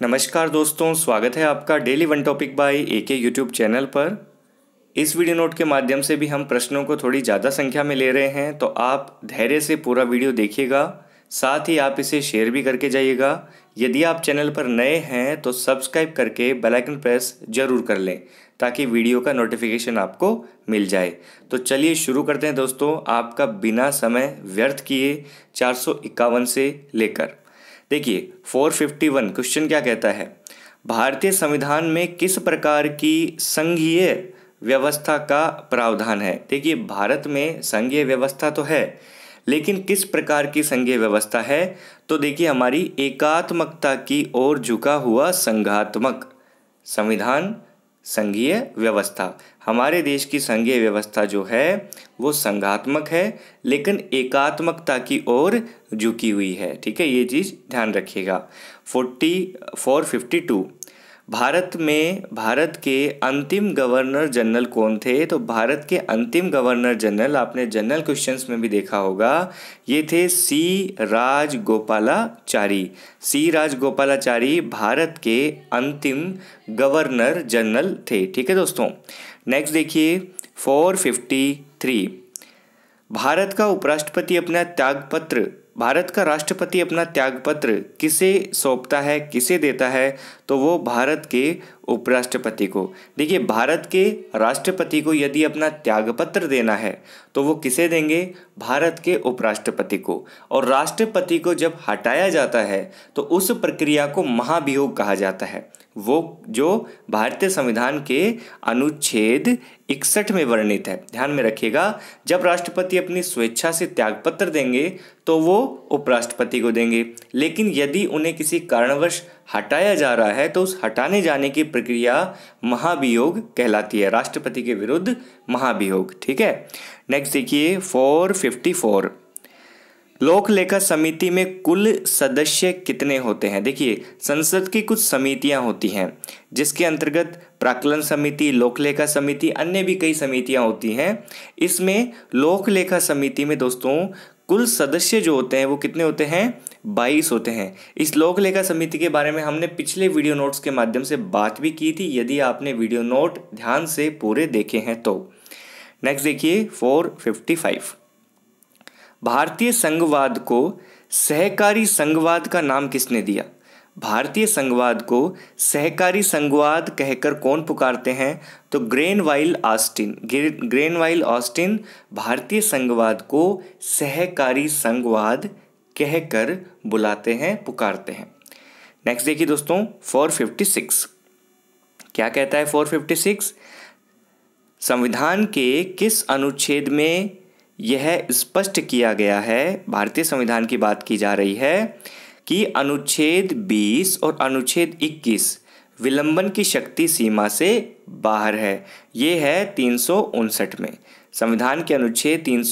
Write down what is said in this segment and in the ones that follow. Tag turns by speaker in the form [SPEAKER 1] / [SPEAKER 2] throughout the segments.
[SPEAKER 1] नमस्कार दोस्तों स्वागत है आपका daily one topic by A K YouTube channel पर इस वीडियो नोट के माध्यम से भी हम प्रश्नों को थोड़ी ज़्यादा संख्या में ले रहे हैं तो आप धैर्य से पूरा वीडियो देखिएगा साथ ही आप इसे शेयर भी करके जाइएगा यदि आप चैनल पर नए हैं तो सब्सक्राइब करके बेल आइकन प्रेस जरूर कर लें ताकि वीडियो का नोटिफिकेशन आपको मिल जाए तो चलिए शुरू करते हैं दोस्तों आपका बिना समय व्यर्थ किए चार से लेकर देखिए 451 क्वेश्चन क्या कहता है भारतीय संविधान में किस प्रकार की संघीय व्यवस्था का प्रावधान है देखिए भारत में संघीय व्यवस्था तो है लेकिन किस प्रकार की संघीय व्यवस्था है तो देखिए हमारी एकात्मकता की ओर झुका हुआ संघात्मक संविधान संघीय व्यवस्था हमारे देश की संघीय व्यवस्था जो है वो संघात्मक है लेकिन एकात्मकता की ओर झुकी हुई है ठीक है ये चीज़ ध्यान रखिएगा forty four fifty two Bharat में भारत के अंतिम गवर्नर जनरल कौन थे तो भारत के अंतिम गवर्नर जनरल आपने जनरल क्वेश्चंस में भी देखा होगा ये थे सी राजगोपालाचारी सी राजगोपालाचारी भारत के अंतिम गवर्नर जनरल थे ठीक है दोस्तों नेक्स्ट देखिए 453 भारत का उपराष्ट्रपति अपना त्यागपत्र भारत का राष्ट्रपति अपना त्यागपत्र किसे सौंपता है किसे देता है तो वो भारत के उपराष्ट्रपति को देखिए भारत के राष्ट्रपति को यदि अपना त्यागपत्र देना है तो वो किसे देंगे भारत के उपराष्ट्रपति को और राष्ट्रपति को जब हटाया जाता है तो उस प्रक्रिया को महाभियोग कहा जाता है वो जो भारतीय संविधान के अनुच्छेद इकसठ में वर्णित है ध्यान में रखिएगा जब राष्ट्रपति अपनी स्वेच्छा से त्यागपत्र देंगे तो वो उपराष्ट्रपति को देंगे लेकिन यदि उन्हें किसी कारणवश हटाया जा रहा है तो उस हटाने जाने की प्रक्रिया महाभियोग कहलाती है राष्ट्रपति के विरुद्ध महाभियोग ठीक है नेक्स्ट देखिए 454 लोक लेखा समिति में कुल सदस्य कितने होते हैं देखिए संसद की कुछ समितियां होती हैं जिसके अंतर्गत प्राकलन समिति लोकलेखा समिति अन्य भी कई समितियां होती हैं इसमें लोक लेखा समिति में दोस्तों कुल सदस्य जो होते हैं वो कितने होते हैं बाईस होते हैं इस लोकलेखा समिति के बारे में हमने पिछले वीडियो नोट्स के माध्यम से बात भी की थी यदि आपने वीडियो नोट ध्यान से पूरे देखे हैं तो नेक्स्ट देखिए फाइव भारतीय संघवाद को सहकारी संघवाद का नाम किसने दिया भारतीय संघवाद को सहकारी संघवाद कहकर कौन पुकारते हैं तो Granville Austin Granville Austin भारतीय संघवाद को सहकारी संघवाद कह कर बुलाते हैं पुकारते हैं नेक्स्ट देखिए दोस्तों फोर फिफ्टी सिक्स क्या कहता है फोर फिफ्टी सिक्स संविधान के किस अनुच्छेद में यह स्पष्ट किया गया है भारतीय संविधान की बात की जा रही है कि अनुच्छेद 20 और अनुच्छेद 21 विलंबन की शक्ति सीमा से बाहर है ये है तीन में संविधान के अनुच्छेद तीन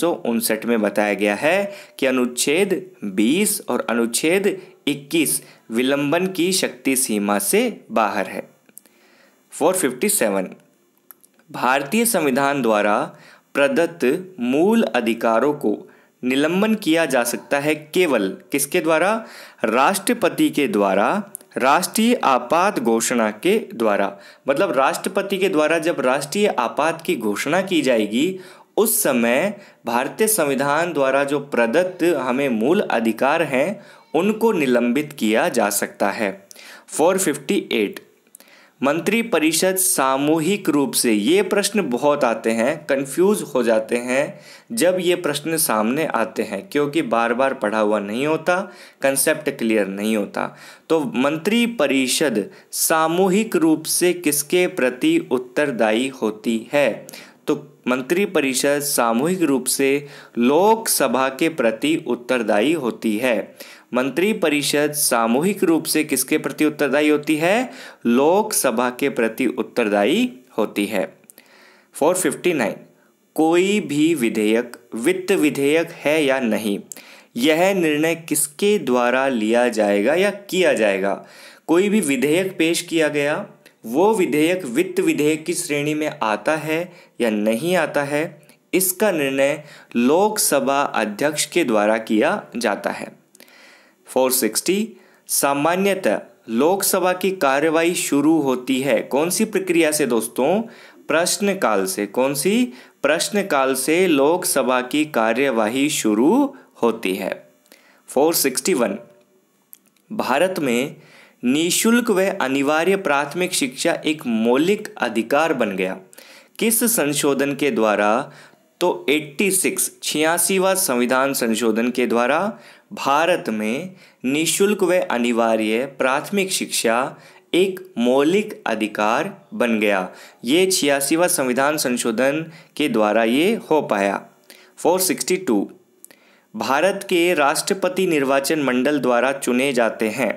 [SPEAKER 1] में बताया गया है कि अनुच्छेद 20 और अनुच्छेद 21 विलंबन की शक्ति सीमा से बाहर है 457 भारतीय संविधान द्वारा प्रदत्त मूल अधिकारों को निलंबन किया जा सकता है केवल किसके द्वारा राष्ट्रपति के द्वारा राष्ट्रीय आपात घोषणा के द्वारा मतलब राष्ट्रपति के द्वारा जब राष्ट्रीय आपात की घोषणा की जाएगी उस समय भारतीय संविधान द्वारा जो प्रदत्त हमें मूल अधिकार हैं उनको निलंबित किया जा सकता है 458 मंत्रिपरिषद सामूहिक रूप से ये प्रश्न बहुत आते हैं कंफ्यूज हो जाते हैं जब ये प्रश्न सामने आते हैं क्योंकि बार बार पढ़ा हुआ नहीं होता कंसेप्ट क्लियर नहीं होता तो मंत्रिपरिषद सामूहिक रूप से किसके प्रति उत्तरदायी होती है तो मंत्रिपरिषद सामूहिक रूप से लोकसभा के प्रति उत्तरदायी होती है मंत्रिपरिषद सामूहिक रूप से किसके प्रति उत्तरदायी होती है लोकसभा के प्रति उत्तरदायी होती है 459 कोई भी विधेयक वित्त विधेयक है या नहीं यह निर्णय किसके द्वारा लिया जाएगा या किया जाएगा कोई भी विधेयक पेश किया गया वो विधेयक वित्त विधेयक की श्रेणी में आता है या नहीं आता है इसका निर्णय लोकसभा अध्यक्ष के द्वारा किया जाता है 460 सामान्यतः लोकसभा की कार्यवाही शुरू होती है कौन सी प्रक्रिया से दोस्तों प्रश्नकाल से कौन सी प्रश्नकाल से लोकसभा की कार्यवाही शुरू होती है 461 भारत में निशुल्क व अनिवार्य प्राथमिक शिक्षा एक मौलिक अधिकार बन गया किस संशोधन के द्वारा तो 86 छियासीवा संविधान संशोधन के द्वारा भारत में निशुल्क व अनिवार्य प्राथमिक शिक्षा एक मौलिक अधिकार बन गया ये छियासीवा संविधान संशोधन के द्वारा ये हो पाया 462 भारत के राष्ट्रपति निर्वाचन मंडल द्वारा चुने जाते हैं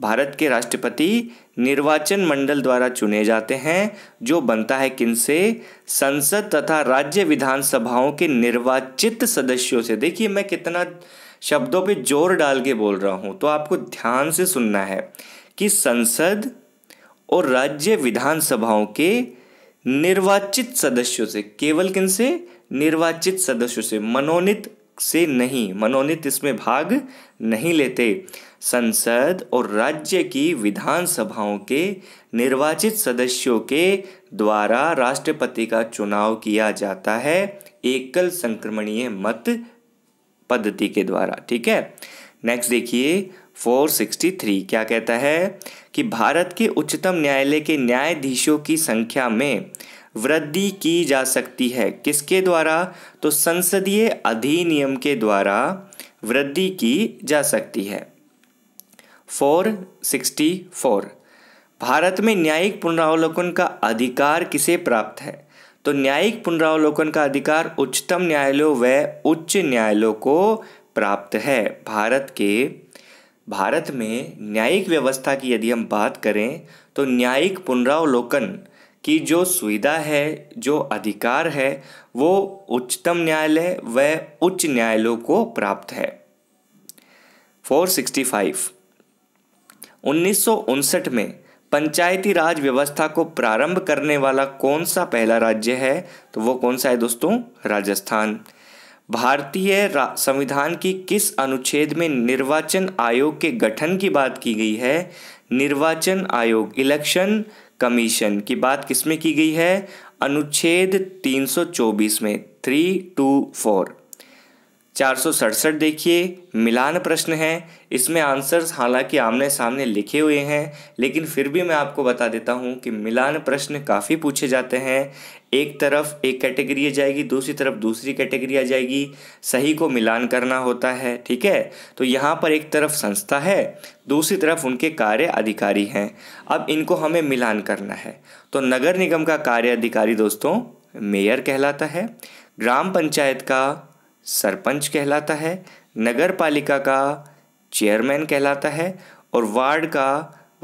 [SPEAKER 1] भारत के राष्ट्रपति निर्वाचन मंडल द्वारा चुने जाते हैं जो बनता है किनसे संसद तथा राज्य विधानसभाओं के निर्वाचित सदस्यों से देखिए मैं कितना शब्दों पे जोर डाल के बोल रहा हूँ तो आपको ध्यान से सुनना है कि संसद और राज्य विधानसभाओं के निर्वाचित सदस्यों से केवल किन से निर्वाचित सदस्यों से मनोनीत से नहीं मनोनीत इसमें भाग नहीं लेते संसद और राज्य की विधानसभाओं के निर्वाचित सदस्यों के द्वारा राष्ट्रपति का चुनाव किया जाता है एकल संक्रमणीय मत पद्धति के द्वारा ठीक है नेक्स्ट देखिए 463 क्या कहता है कि भारत के उच्चतम न्यायालय के न्यायाधीशों की संख्या में वृद्धि की जा सकती है किसके द्वारा तो संसदीय अधिनियम के द्वारा वृद्धि की जा सकती है फोर सिक्सटी फोर भारत में न्यायिक पुनरावलोकन का अधिकार किसे प्राप्त है तो न्यायिक पुनरावलोकन का अधिकार उच्चतम न्यायालयों व उच्च न्यायालयों को प्राप्त है भारत के भारत में न्यायिक व्यवस्था की यदि हम बात करें तो न्यायिक पुनरावलोकन की जो सुविधा है जो अधिकार है वो उच्चतम न्यायालय व उच्च न्यायालयों को प्राप्त है 465 उन्नीस में पंचायती राज व्यवस्था को प्रारंभ करने वाला कौन सा पहला राज्य है तो वो कौन सा है दोस्तों राजस्थान भारतीय संविधान की किस अनुच्छेद में निर्वाचन आयोग के गठन की बात की गई है निर्वाचन आयोग इलेक्शन कमीशन की बात किसमें की गई है अनुच्छेद 324 में थ्री टू फोर चार देखिए मिलान प्रश्न है इसमें आंसर्स हालांकि आमने सामने लिखे हुए हैं लेकिन फिर भी मैं आपको बता देता हूँ कि मिलान प्रश्न काफ़ी पूछे जाते हैं एक तरफ एक कैटेगरी आ जाएगी दूसरी तरफ दूसरी कैटेगरी आ जाएगी सही को मिलान करना होता है ठीक है तो यहाँ पर एक तरफ संस्था है दूसरी तरफ उनके कार्य अधिकारी हैं अब इनको हमें मिलान करना है तो नगर निगम का कार्य अधिकारी दोस्तों मेयर कहलाता है ग्राम पंचायत का सरपंच कहलाता है नगर पालिका का चेयरमैन कहलाता है और वार्ड का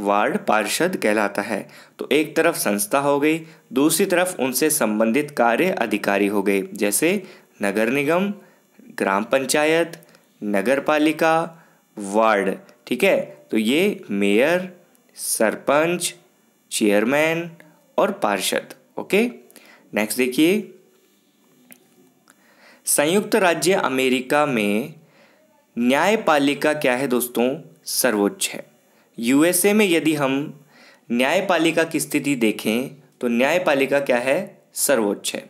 [SPEAKER 1] वार्ड पार्षद कहलाता है तो एक तरफ संस्था हो गई दूसरी तरफ उनसे संबंधित कार्य अधिकारी हो गए जैसे नगर निगम ग्राम पंचायत नगर पालिका वार्ड ठीक है तो ये मेयर सरपंच चेयरमैन और पार्षद ओके नेक्स्ट देखिए संयुक्त राज्य अमेरिका में न्यायपालिका क्या है दोस्तों सर्वोच्च है यूएसए में यदि हम न्यायपालिका की स्थिति देखें तो न्यायपालिका क्या है सर्वोच्च है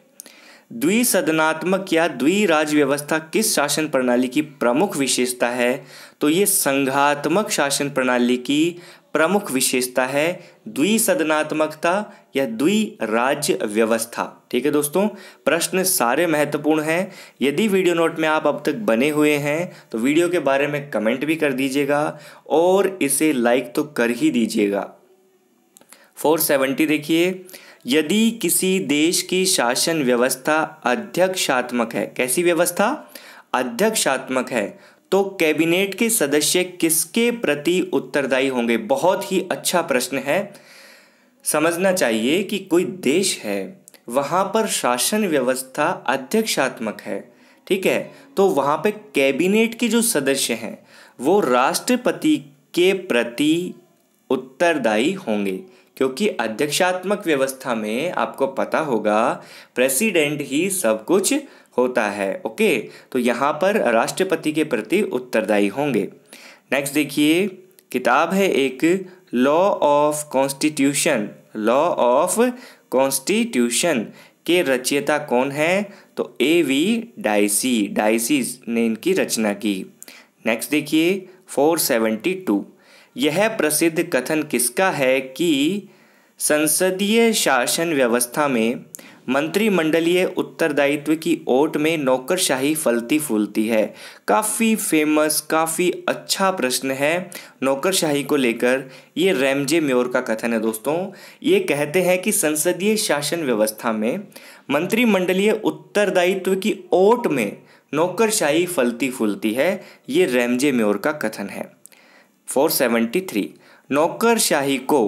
[SPEAKER 1] द्विसदनात्मक या द्विराज व्यवस्था किस शासन प्रणाली की प्रमुख विशेषता है तो ये संघात्मक शासन प्रणाली की प्रमुख विशेषता है द्विसदनात्मकता या द्वि राज्य व्यवस्था ठीक है दोस्तों प्रश्न सारे महत्वपूर्ण हैं यदि वीडियो नोट में आप अब तक बने हुए हैं तो वीडियो के बारे में कमेंट भी कर दीजिएगा और इसे लाइक तो कर ही दीजिएगा 470 देखिए यदि किसी देश की शासन व्यवस्था अध्यक्षात्मक है कैसी व्यवस्था अध्यक्षात्मक है तो कैबिनेट के सदस्य किसके प्रति उत्तरदायी होंगे बहुत ही अच्छा प्रश्न है समझना चाहिए कि कोई देश है वहाँ पर शासन व्यवस्था अध्यक्षात्मक है ठीक है तो वहाँ पे कैबिनेट के जो सदस्य हैं वो राष्ट्रपति के प्रति उत्तरदायी होंगे क्योंकि अध्यक्षात्मक व्यवस्था में आपको पता होगा प्रेसिडेंट ही सब कुछ होता है ओके तो यहाँ पर राष्ट्रपति के प्रति उत्तरदायी होंगे नेक्स्ट देखिए किताब है एक law of constitution law of constitution के रचयिता कौन है तो ए वी डाइसी डाइसी ने इनकी रचना की नेक्स्ट देखिए 472 यह प्रसिद्ध कथन किसका है कि संसदीय शासन व्यवस्था में मंत्रिमंडलीय उत्तरदायित्व की ओट में नौकरशाही फलती फूलती है काफ़ी फेमस काफ़ी अच्छा प्रश्न है नौकरशाही को लेकर ये रैमजे म्योर का कथन है दोस्तों ये कहते हैं कि संसदीय शासन व्यवस्था में मंत्रिमंडलीय उत्तरदायित्व की ओट में नौकरशाही फलती फूलती है ये रैमजे म्योर का कथन है 473 नौकरशाही को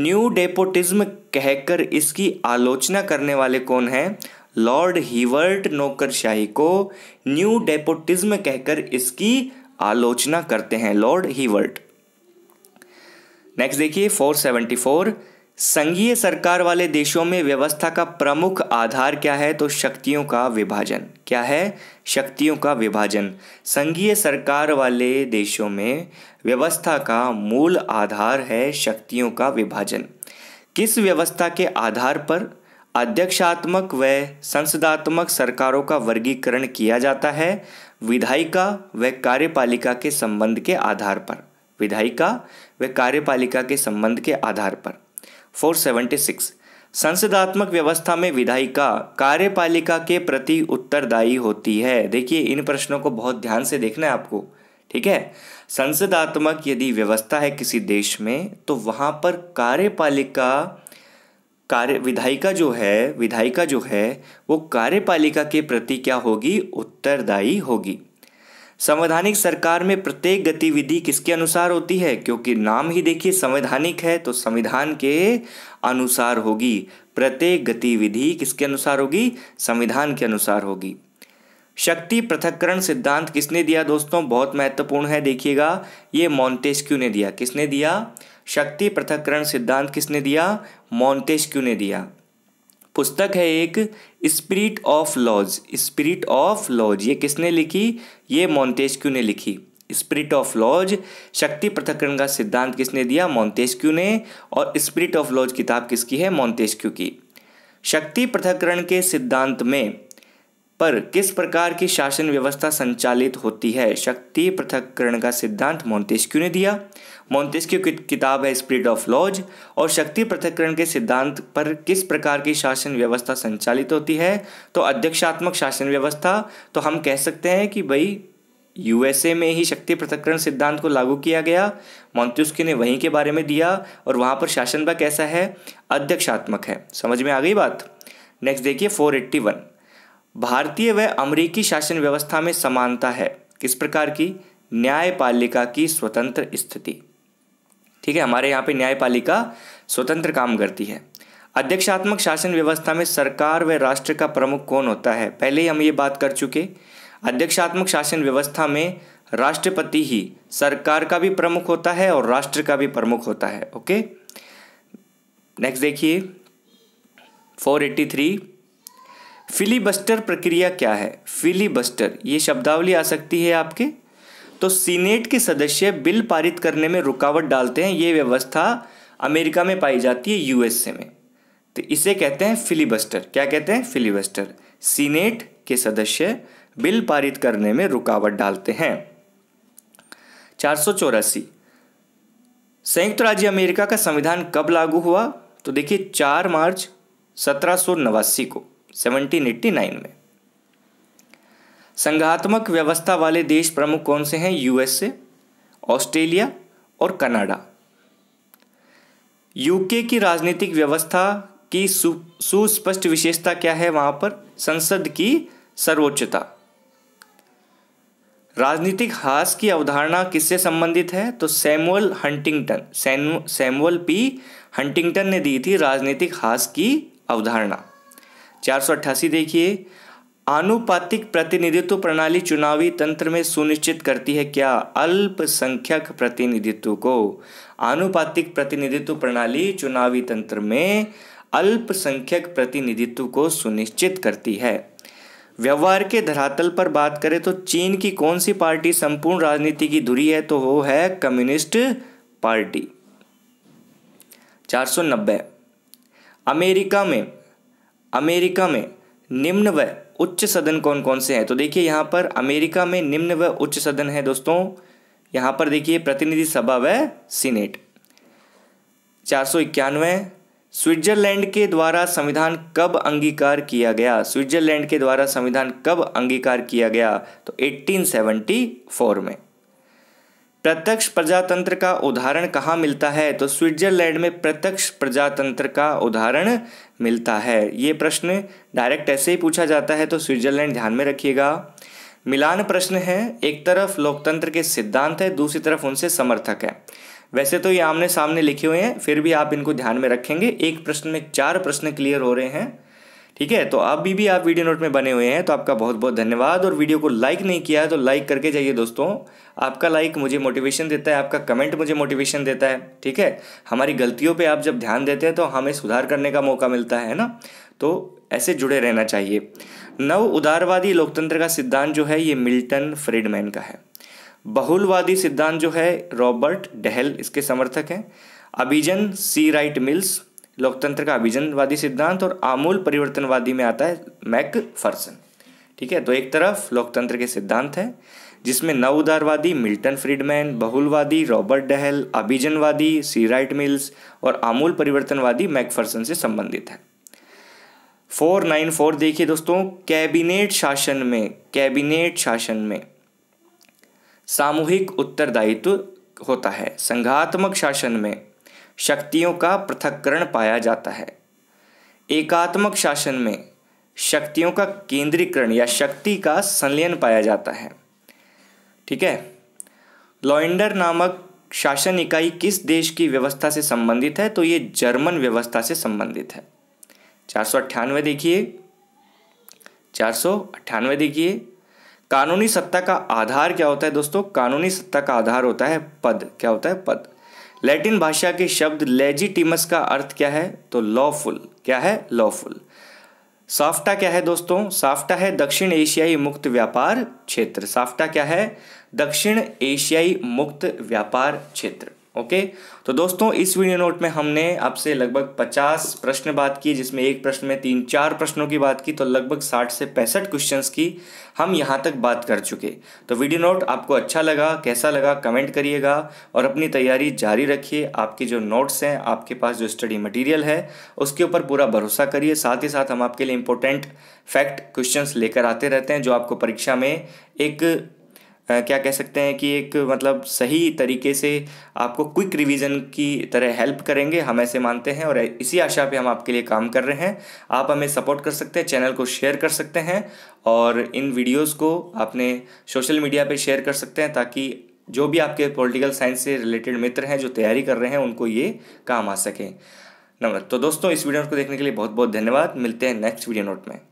[SPEAKER 1] न्यू डेपोटिज्म कहकर इसकी आलोचना करने वाले कौन हैं लॉर्ड हीवर्ट नौकरशाही को न्यू डेपोटिज्म कहकर इसकी आलोचना करते हैं लॉर्ड हीवर्ट नेक्स्ट देखिए 474 संघीय सरकार वाले देशों में व्यवस्था का प्रमुख आधार क्या है तो शक्तियों का विभाजन क्या है शक्तियों का विभाजन संघीय सरकार वाले देशों में व्यवस्था का मूल आधार है शक्तियों का विभाजन किस व्यवस्था के आधार पर अध्यक्षात्मक व संसदात्मक सरकारों का वर्गीकरण किया जाता है विधायिका व कार्यपालिका के संबंध के आधार पर विधायिका व कार्यपालिका के संबंध के आधार पर 476 संसदात्मक व्यवस्था में विधायिका कार्यपालिका के प्रति उत्तरदायी होती है देखिए इन प्रश्नों को बहुत ध्यान से देखना है आपको ठीक है संसदात्मक यदि व्यवस्था है किसी देश में तो वहाँ पर कार्यपालिका कार्य विधायिका जो है विधायिका जो है वो कार्यपालिका के प्रति क्या होगी उत्तरदायी होगी संवैधानिक सरकार में प्रत्येक गतिविधि किसके अनुसार होती है क्योंकि नाम ही देखिए संवैधानिक है तो संविधान के अनुसार होगी प्रत्येक गतिविधि किसके अनुसार होगी संविधान के अनुसार होगी शक्ति पृथककरण सिद्धांत किसने दिया दोस्तों बहुत महत्वपूर्ण है देखिएगा ये मॉन्टेस्क्यू ने दिया किसने दिया शक्ति पृथककरण सिद्धांत किसने दिया मॉन्टेस्क्यू ने दिया पुस्तक है एक spirit of laws spirit of laws ये किसने लिखी ये मोन्टेस्क्यू ने लिखी स्पिरिट ऑफ लॉज शक्ति पृथकरण का सिद्धांत किसने दिया मोन्टेस्क्यू ने और स्पिरिट ऑफ लॉज किताब किसकी है मोन्टेस्क्यू की शक्ति पृथकरण के सिद्धांत में पर किस प्रकार की शासन व्यवस्था संचालित होती है शक्ति पृथककरण का सिद्धांत मोन्तेस्क्यू ने दिया मोन्तेस्क्यू की किताब है स्प्रिट ऑफ लॉज और शक्ति पृथककरण के सिद्धांत पर किस प्रकार की शासन व्यवस्था संचालित होती है तो अध्यक्षात्मक शासन व्यवस्था तो हम कह सकते हैं कि भाई यूएसए में ही शक्ति पृथककरण सिद्धांत को लागू किया गया मोन्तेस्क्यू ने वहीं के बारे में दिया और वहाँ पर शासन का कैसा है अध्यक्षात्मक है समझ में आ गई बात नेक्स्ट देखिए वन भारतीय व अमरीकी शासन व्यवस्था में समानता है किस प्रकार की न्यायपालिका की स्वतंत्र स्थिति ठीक है हमारे यहाँ पे न्यायपालिका स्वतंत्र काम करती है अध्यक्षात्मक शासन व्यवस्था में सरकार व राष्ट्र का प्रमुख कौन होता है पहले ही हम ये बात कर चुके अध्यक्षात्मक शासन व्यवस्था में राष्ट्रपति ही सरकार का भी प्रमुख होता है और राष्ट्र का भी प्रमुख होता है ओके नेक्स्ट देखिए 483 फिलीबस्टर प्रक्रिया क्या है फिलीबस्टर ये शब्दावली आ सकती है आपके तो सीनेट के सदस्य बिल पारित करने में रुकावट डालते हैं ये व्यवस्था अमेरिका में पाई जाती है यूएसए में तो इसे कहते हैं फिलीबस्टर क्या कहते हैं फिलीबस्टर सीनेट के सदस्य बिल पारित करने में रुकावट डालते हैं चार संयुक्त राज्य अमेरिका का संविधान कब लागू हुआ तो देखिए चार मार्च सत्रह को 1789 में संघात्मक व्यवस्था वाले देश प्रमुख कौन से हैं यूएसए ऑस्ट्रेलिया और कनाडा यूके की राजनीतिक व्यवस्था की सुस्पष्ट विशेषता क्या है वहां पर संसद की सर्वोच्चता राजनीतिक हास की अवधारणा किससे संबंधित है तो Samuel Huntington Samuel P Huntington ने दी थी राजनीतिक हास की अवधारणा चार देखिए आनुपातिक प्रतिनिधित्व प्रणाली चुनावी तंत्र में सुनिश्चित करती है क्या अल्पसंख्यक प्रतिनिधित्व को आनुपातिक प्रतिनिधित्व प्रणाली चुनावी तंत्र में अल्पसंख्यक प्रतिनिधित्व को सुनिश्चित करती है व्यवहार के धरातल पर बात करें तो चीन की कौन सी पार्टी संपूर्ण राजनीति की धुरी है तो वो है कम्युनिस्ट पार्टी चार अमेरिका में अमेरिका में निम्न व उच्च सदन कौन कौन से हैं तो देखिए यहाँ पर अमेरिका में निम्न व उच्च सदन है दोस्तों यहाँ पर देखिए प्रतिनिधि सभा व सीनेट चार सौ इक्यानवे स्विट्जरलैंड के द्वारा संविधान कब अंगीकार किया गया स्विट्जरलैंड के द्वारा संविधान कब अंगीकार किया गया तो 1874 में प्रत्यक्ष प्रजातंत्र का उदाहरण कहाँ मिलता है तो स्विट्जरलैंड में प्रत्यक्ष प्रजातंत्र का उदाहरण मिलता है ये प्रश्न डायरेक्ट ऐसे ही पूछा जाता है तो स्विट्जरलैंड ध्यान में रखिएगा मिलान प्रश्न है एक तरफ लोकतंत्र के सिद्धांत है दूसरी तरफ उनसे समर्थक है वैसे तो ये आमने सामने लिखे हुए हैं फिर भी आप इनको ध्यान में रखेंगे एक प्रश्न में चार प्रश्न क्लियर हो रहे हैं ठीक है तो अभी भी आप वीडियो नोट में बने हुए हैं तो आपका बहुत बहुत धन्यवाद और वीडियो को लाइक नहीं किया है तो लाइक करके जाइए दोस्तों आपका लाइक मुझे मोटिवेशन देता है आपका कमेंट मुझे मोटिवेशन देता है ठीक है हमारी गलतियों पे आप जब ध्यान देते हैं तो हमें सुधार करने का मौका मिलता है ना तो ऐसे जुड़े रहना चाहिए नव उदारवादी लोकतंत्र का सिद्धांत जो है ये मिल्टन फ्रीडमैन का है बहुलवादी सिद्धांत जो है रॉबर्ट डहल इसके समर्थक हैं अभिजन सी राइट मिल्स लोकतंत्र का अभिजनवादी सिद्धांत और आमूल परिवर्तनवादी में आता है मैक फर्सन ठीक है तो एक तरफ लोकतंत्र के सिद्धांत हैं जिसमें नवउदारवादी मिल्टन फ्रीडमैन बहुलवादी रॉबर्ट डहल अभिजनवादी सीराइट मिल्स और आमूल परिवर्तनवादी मैकफर्सन से संबंधित है फोर नाइन फोर देखिए दोस्तों कैबिनेट शासन में कैबिनेट शासन में सामूहिक उत्तरदायित्व होता है संघात्मक शासन में शक्तियों का पृथककरण पाया जाता है एकात्मक शासन में शक्तियों का केंद्रीकरण या शक्ति का संलयन पाया जाता है ठीक है लॉइंडर नामक शासन इकाई किस देश की व्यवस्था से संबंधित है तो ये जर्मन व्यवस्था से संबंधित है चार सौ अट्ठानवे देखिए चार सौ अट्ठानवे देखिए कानूनी सत्ता का आधार क्या होता है दोस्तों कानूनी सत्ता का आधार होता है पद क्या होता है पद लैटिन भाषा के शब्द लेजिटिमस का अर्थ क्या है तो लॉफुल क्या है लॉफुल साफ्टा क्या है दोस्तों साफ्टा है दक्षिण एशियाई मुक्त व्यापार क्षेत्र साफ्टा क्या है दक्षिण एशियाई मुक्त व्यापार क्षेत्र ओके तो दोस्तों इस वीडियो नोट में हमने आपसे लगभग 50 प्रश्न बात की जिसमें एक प्रश्न में तीन चार प्रश्नों की बात की तो लगभग 60 से पैंसठ क्वेश्चंस की हम यहाँ तक बात कर चुके तो वीडियो नोट आपको अच्छा लगा कैसा लगा कमेंट करिएगा और अपनी तैयारी जारी रखिए आपके जो नोट्स हैं आपके पास जो स्टडी मटीरियल है उसके ऊपर पूरा भरोसा करिए साथ ही साथ हम आपके लिए इम्पोर्टेंट फैक्ट क्वेश्चन लेकर आते रहते हैं जो आपको परीक्षा में एक क्या कह सकते हैं कि एक मतलब सही तरीके से आपको क्विक रिवीजन की तरह हेल्प करेंगे हम ऐसे मानते हैं और इसी आशा पे हम आपके लिए काम कर रहे हैं आप हमें सपोर्ट कर सकते हैं चैनल को शेयर कर सकते हैं और इन वीडियोस को आपने सोशल मीडिया पे शेयर कर सकते हैं ताकि जो भी आपके पॉलिटिकल साइंस से रिलेटेड मित्र हैं जो तैयारी कर रहे हैं उनको ये काम आ सकें नंबर तो दोस्तों इस वीडियो को देखने के लिए बहुत बहुत धन्यवाद मिलते हैं नेक्स्ट वीडियो नोट में